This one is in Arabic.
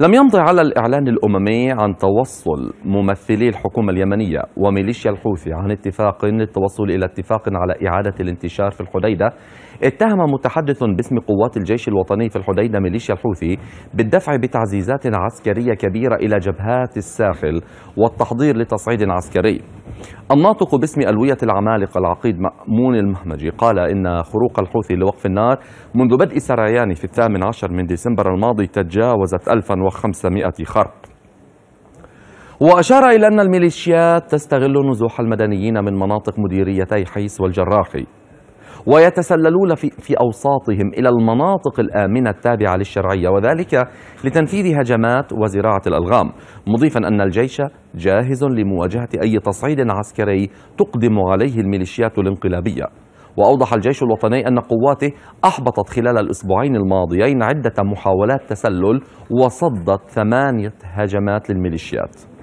لم يمض على الإعلان الأممي عن توصل ممثلي الحكومة اليمنية وميليشيا الحوثي عن اتفاق للتوصل إلى اتفاق على إعادة الانتشار في الحديدة اتهم متحدث باسم قوات الجيش الوطني في الحديدة ميليشيا الحوثي بالدفع بتعزيزات عسكرية كبيرة إلى جبهات الساحل والتحضير لتصعيد عسكري الناطق باسم ألوية العمالقة العقيد مأمون المهمجي قال إن خروق الحوثي لوقف النار منذ بدء سريان في الثامن عشر من ديسمبر الماضي تجاوزت 1500 خرق وأشار إلى أن الميليشيات تستغل نزوح المدنيين من مناطق مديريتي حيس والجراحي ويتسللون في, في أوساطهم إلى المناطق الآمنة التابعة للشرعية وذلك لتنفيذ هجمات وزراعة الألغام مضيفا أن الجيش جاهز لمواجهة أي تصعيد عسكري تقدم عليه الميليشيات الانقلابية وأوضح الجيش الوطني أن قواته أحبطت خلال الأسبوعين الماضيين عدة محاولات تسلل وصدت ثمانية هجمات للميليشيات